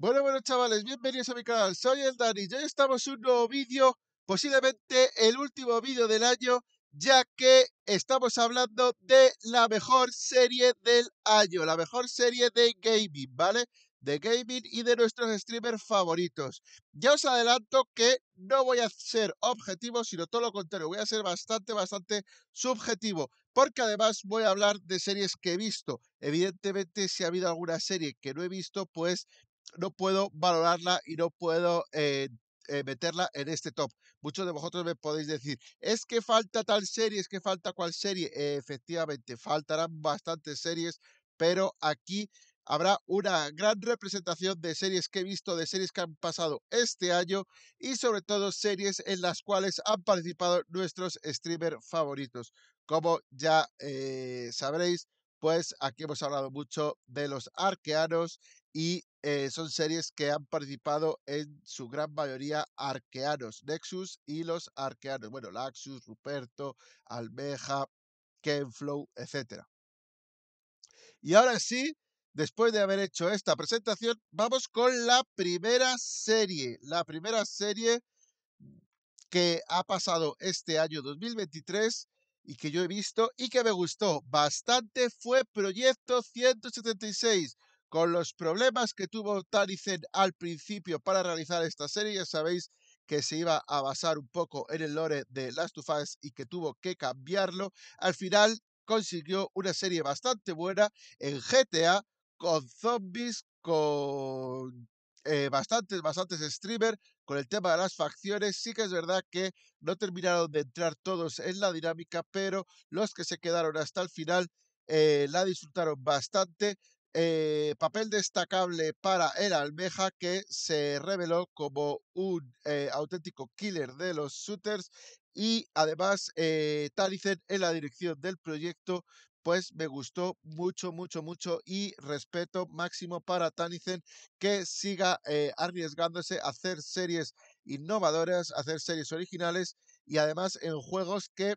Bueno, bueno chavales, bienvenidos a mi canal, soy el Dani y hoy estamos en un nuevo vídeo, posiblemente el último vídeo del año, ya que estamos hablando de la mejor serie del año, la mejor serie de gaming, ¿vale? De gaming y de nuestros streamers favoritos. Ya os adelanto que no voy a ser objetivo, sino todo lo contrario, voy a ser bastante, bastante subjetivo, porque además voy a hablar de series que he visto. Evidentemente, si ha habido alguna serie que no he visto, pues no puedo valorarla y no puedo eh, eh, meterla en este top. Muchos de vosotros me podéis decir, es que falta tal serie, es que falta cual serie. efectivamente, faltarán bastantes series, pero aquí habrá una gran representación de series que he visto, de series que han pasado este año y sobre todo series en las cuales han participado nuestros streamers favoritos. Como ya eh, sabréis, pues aquí hemos hablado mucho de los arqueanos y eh, son series que han participado en su gran mayoría arqueanos, Nexus y los arqueanos, bueno, Laxus, Ruperto, Almeja, Kenflow, etc. Y ahora sí, después de haber hecho esta presentación, vamos con la primera serie, la primera serie que ha pasado este año 2023 y que yo he visto y que me gustó bastante fue Proyecto 176 con los problemas que tuvo Tarizen al principio para realizar esta serie, ya sabéis que se iba a basar un poco en el lore de Last of Us y que tuvo que cambiarlo, al final consiguió una serie bastante buena en GTA con zombies, con eh, bastantes, bastantes streamers con el tema de las facciones. Sí que es verdad que no terminaron de entrar todos en la dinámica, pero los que se quedaron hasta el final eh, la disfrutaron bastante. Eh, papel destacable para el almeja que se reveló como un eh, auténtico killer de los shooters y además eh, en la dirección del proyecto pues me gustó mucho, mucho, mucho y respeto máximo para Tannizen, que siga eh, arriesgándose a hacer series innovadoras, hacer series originales y además en juegos que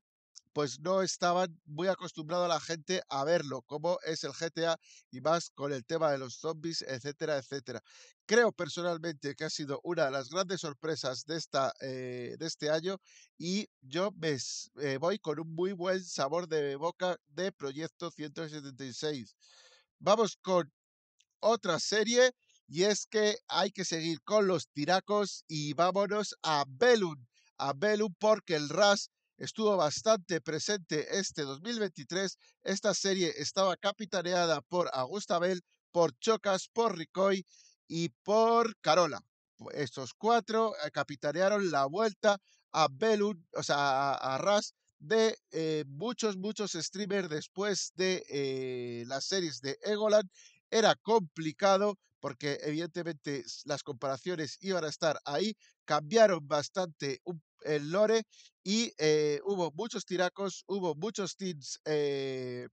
pues no estaban muy acostumbrados a la gente a verlo, como es el GTA y más con el tema de los zombies, etcétera, etcétera. Creo personalmente que ha sido una de las grandes sorpresas de, esta, eh, de este año y yo me eh, voy con un muy buen sabor de boca de Proyecto 176. Vamos con otra serie y es que hay que seguir con los tiracos y vámonos a Belun. A Belun porque el RAS estuvo bastante presente este 2023. Esta serie estaba capitaneada por Augusta Bell, por Chocas, por Ricoy y por Carola. Estos cuatro eh, capitanearon la vuelta a Belun, o sea, a, Raz, Ras de eh, muchos, muchos streamers después de eh, las series de Egoland. Era complicado porque evidentemente las comparaciones iban a estar ahí. Cambiaron bastante un el lore y eh, hubo muchos tiracos, hubo muchos teams eh,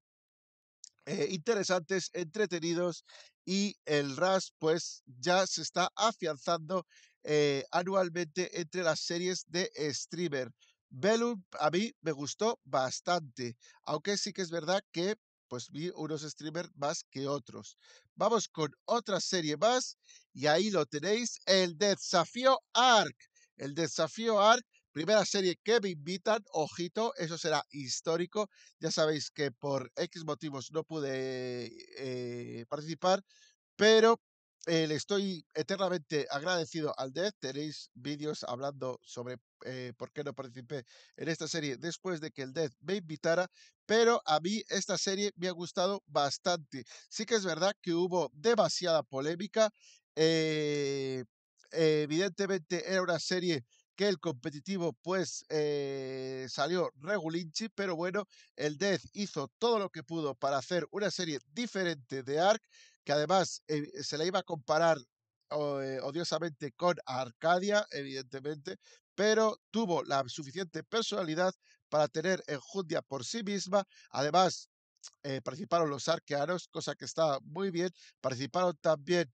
eh, interesantes, entretenidos y el RAS pues ya se está afianzando anualmente entre las series de streamer. Velum a mí me gustó bastante, aunque sí que es verdad que pues vi unos streamers más que otros. Vamos con otra serie más y ahí lo tenéis, el desafío ARC. El desafío ARC Primera serie que me invitan, ojito, eso será histórico. Ya sabéis que por X motivos no pude eh, participar, pero eh, le estoy eternamente agradecido al DEF. Tenéis vídeos hablando sobre eh, por qué no participé en esta serie después de que el DEF me invitara, pero a mí esta serie me ha gustado bastante. Sí que es verdad que hubo demasiada polémica. evidentemente era una serie que el competitivo pues eh, salió regulinchi, pero bueno, el Death hizo todo lo que pudo para hacer una serie diferente de arc que además eh, se la iba a comparar eh, odiosamente con Arcadia, evidentemente, pero tuvo la suficiente personalidad para tener enjundia por sí misma. Además, participaron los arqueanos, cosa que está muy bien. Participaron también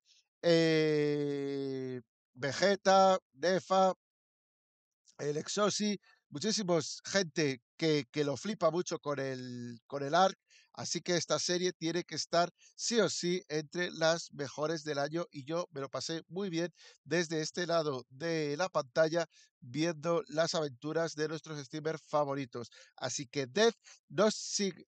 Vegeta, Nefa, el Exosi, muchísimos gente que, que, lo flipa mucho con el, con el ARC, así que esta serie tiene que estar sí o sí entre las mejores del año y yo me lo pasé muy bien desde este lado de la pantalla viendo las aventuras de nuestros streamers favoritos. Así que Death no,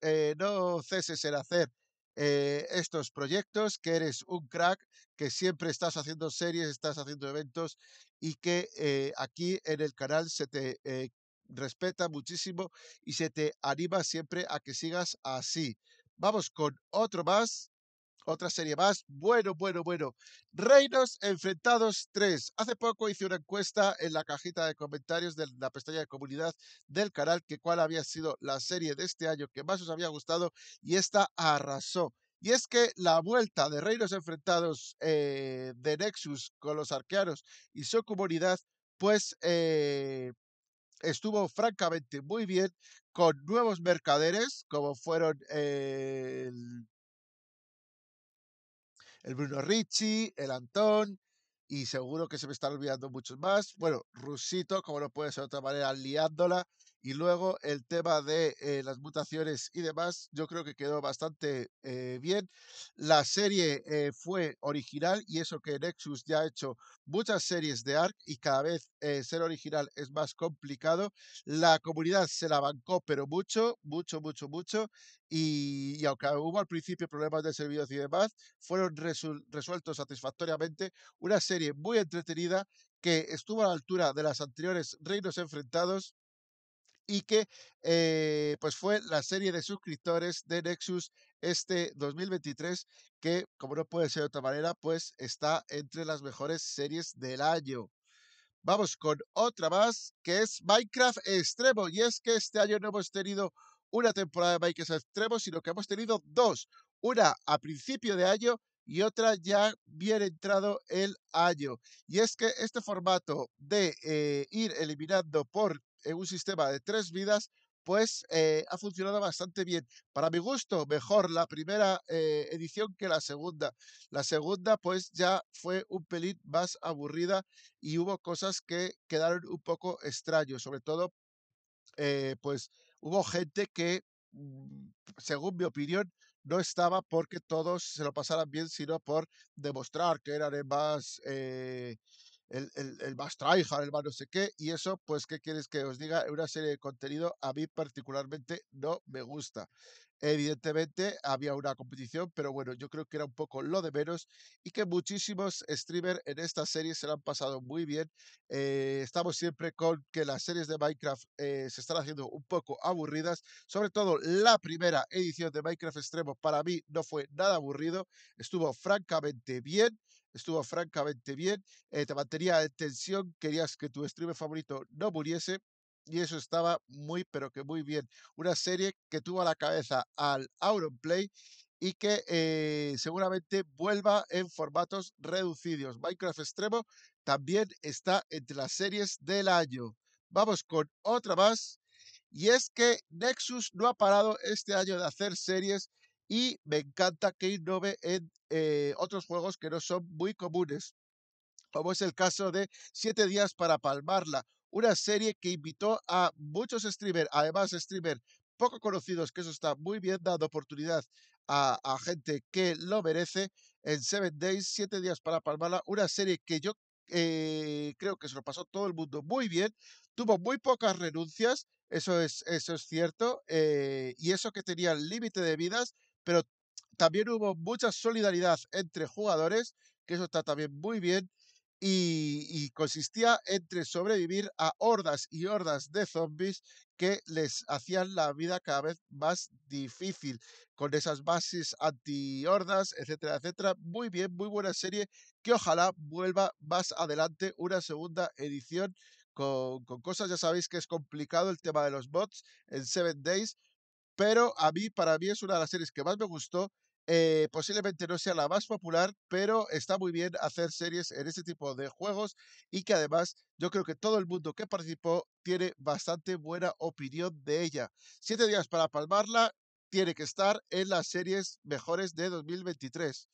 eh, no ceses en hacer eh, estos proyectos, que eres un crack, que siempre estás haciendo series, estás haciendo eventos y que eh, aquí en el canal se te eh, respeta muchísimo y se te anima siempre a que sigas así. Vamos con otro más. Otra serie más. Bueno, bueno, bueno. Reinos Enfrentados 3. Hace poco hice una encuesta en la cajita de comentarios de la pestaña de comunidad del canal que cuál había sido la serie de este año que más os había gustado y esta arrasó. Y es que la vuelta de Reinos Enfrentados eh, de Nexus con los arqueanos y su comunidad, pues eh, estuvo francamente muy bien con nuevos mercaderes, como fueron eh, el el Bruno Ricci, el Antón, y seguro que se me están olvidando muchos más. Bueno, Rusito, como no puede ser de otra manera, liándola y luego el tema de eh, las mutaciones y demás, yo creo que quedó bastante eh, bien. La serie eh, fue original y eso que Nexus ya ha hecho muchas series de ARC y cada vez ser original es más complicado. La comunidad se la bancó, pero mucho, mucho, mucho, mucho. Y, aunque hubo al principio problemas de servidores y demás, fueron resueltos satisfactoriamente. Una serie muy entretenida que estuvo a la altura de las anteriores Reinos Enfrentados y que eh, pues fue la serie de suscriptores de Nexus este 2023 que como no puede ser de otra manera pues está entre las mejores series del año. Vamos con otra más que es Minecraft Extremo y es que este año no hemos tenido una temporada de Minecraft Extremo sino que hemos tenido dos, una a principio de año y otra ya bien entrado el año. Y es que este formato de eh, ir eliminando por en eh, un sistema de tres vidas, pues eh, ha funcionado bastante bien. Para mi gusto, mejor la primera eh, edición que la segunda. La segunda, pues ya fue un pelín más aburrida y hubo cosas que quedaron un poco extraños. Sobre todo, pues hubo gente que, mm, según mi opinión, no estaba porque todos se lo pasaran bien, sino por demostrar que eran más el, el, el más tryhard, el más no sé qué, y eso, pues, ¿qué quieres que os diga? Una serie de contenido a mí particularmente no me gusta. Evidentemente había una competición, pero bueno, yo creo que era un poco lo de menos y que muchísimos streamers en esta serie se lo han pasado muy bien. Eh, estamos siempre con que las series de Minecraft eh, se están haciendo un poco aburridas, sobre todo la primera edición de Minecraft Extremo para mí no fue nada aburrido, estuvo francamente bien estuvo francamente bien, eh, te mantenía en tensión, querías que tu streamer favorito no muriese y eso estaba muy, pero que muy bien. Una serie que tuvo a la cabeza al Play y que eh, seguramente vuelva en formatos reducidos. Minecraft Extremo también está entre las series del año. Vamos con otra más. Y es que Nexus no ha parado este año de hacer series y me encanta que innove en eh, otros juegos que no son muy comunes, como es el caso de Siete días para palmarla, una serie que invitó a muchos streamers, además streamers poco conocidos, que eso está muy bien, dando oportunidad a, gente que lo merece, en Seven Days, Siete Días para Palmala, una serie que yo eh, creo que se lo pasó todo el mundo muy bien, tuvo muy pocas renuncias, eso es, eso es cierto, eh, y eso que tenía límite de vidas, pero también hubo mucha solidaridad entre jugadores, que eso está también muy bien y, consistía entre sobrevivir a hordas y hordas de zombies que les hacían la vida cada vez más difícil con esas bases anti-hordas, etcétera, etcétera. Muy bien, muy buena serie que ojalá vuelva más adelante una segunda edición con, con cosas, ya sabéis que es complicado el tema de los bots en Seven Days, pero a mí, para mí es una de las series que más me gustó eh, posiblemente no sea la más popular, pero está muy bien hacer series en este tipo de juegos y que además yo creo que todo el mundo que participó tiene bastante buena opinión de ella. Siete días para palmarla tiene que estar en las series mejores de 2023.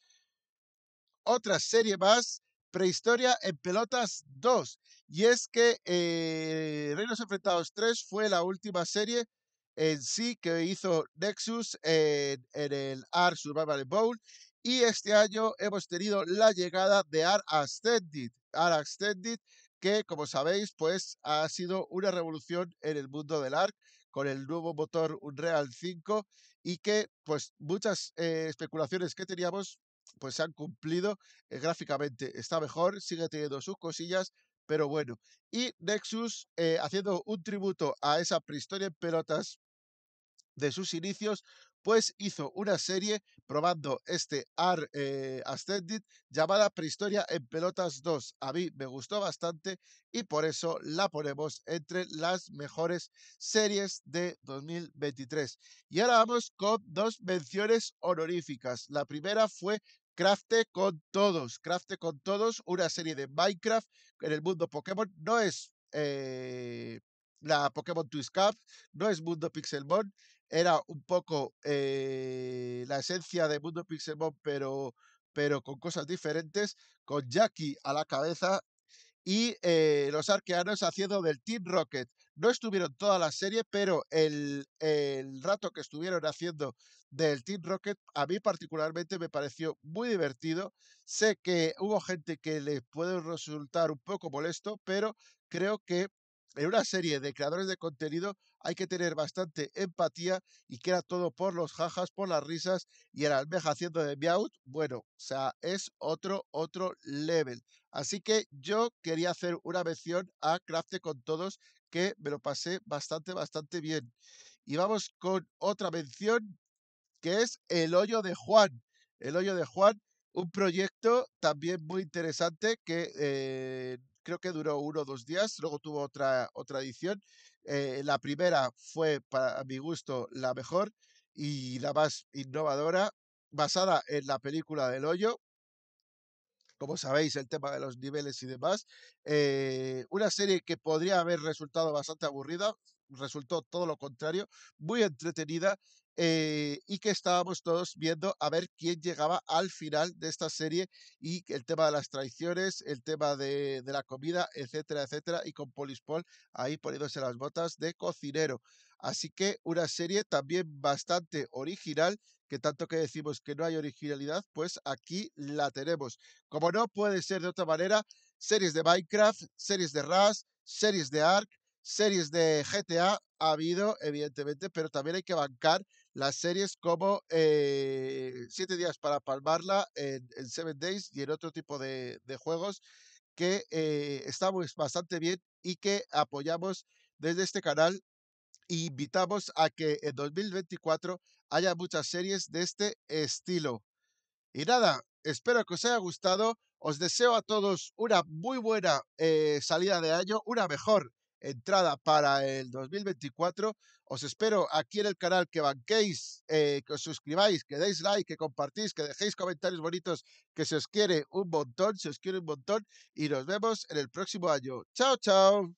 Otra serie más, Prehistoria en Pelotas 2. Y es que eh, Reinos Enfrentados 3 fue la última serie en sí que hizo Nexus en, el AR Survival Bowl. Y este año hemos tenido la llegada de AR Ascended. que como sabéis, pues ha sido una revolución en el mundo del ARC con el nuevo motor Unreal 5 y que pues muchas eh, especulaciones que teníamos pues se han cumplido eh, gráficamente. Está mejor, sigue teniendo sus cosillas, pero bueno. Y Nexus eh, haciendo un tributo a esa prehistoria en pelotas de sus inicios, pues hizo una serie probando este AR eh, Ascended llamada Prehistoria en Pelotas 2. A mí me gustó bastante y por eso la ponemos entre las mejores series de 2023. Y ahora vamos con dos menciones honoríficas. La primera fue Crafte con todos, Crafte con todos, una serie de Minecraft en el mundo Pokémon. No es eh, la Pokémon Twist Cup, no es Mundo Pixelmon, era un poco eh, la esencia de Mundo Pixelmon, pero, pero con cosas diferentes, con Jackie a la cabeza y eh, los arqueanos haciendo del Team Rocket. No estuvieron toda la serie, pero el, el, rato que estuvieron haciendo del Team Rocket, a mí particularmente me pareció muy divertido. Sé que hubo gente que les puede resultar un poco molesto, pero creo que en una serie de creadores de contenido hay que tener bastante empatía y que era todo por los jajas, por las risas y el almeja haciendo de miaut. Bueno, o sea, es otro, otro level. Así que yo quería hacer una mención a Crafty con todos que me lo pasé bastante, bastante bien. Y vamos con otra mención que es El Hoyo de Juan. El Hoyo de Juan, un proyecto también muy interesante que eh, creo que duró uno o dos días, luego tuvo otra, otra edición. Eh, la primera fue, para mi gusto, la mejor y la más innovadora, basada en la película del hoyo, como sabéis, el tema de los niveles y demás. Eh, una serie que podría haber resultado bastante aburrida, resultó todo lo contrario, muy entretenida eh, y que estábamos todos viendo a ver quién llegaba al final de esta serie y el tema de las traiciones, el tema de, la comida, etcétera, etcétera, y con Polispol ahí poniéndose las botas de cocinero. Así que una serie también bastante original que tanto que decimos que no hay originalidad, pues aquí la tenemos. Como no puede ser de otra manera, series de Minecraft, series de Rust, series de Ark, series de GTA ha habido, evidentemente, pero también hay que bancar las series como eh, Siete días para palmarla en, Seven Days y en otro tipo de, juegos que eh, estamos bastante bien y que apoyamos desde este canal invitamos a que en 2024 haya muchas series de este estilo. Y nada, espero que os haya gustado. Os deseo a todos una muy buena eh, salida de año, una mejor entrada para el 2024. Os espero aquí en el canal que banquéis, eh, que os suscribáis, que deis like, que compartís, que dejéis comentarios bonitos, que se os quiere un montón, se os quiere un montón y nos vemos en el próximo año. Chao, chao.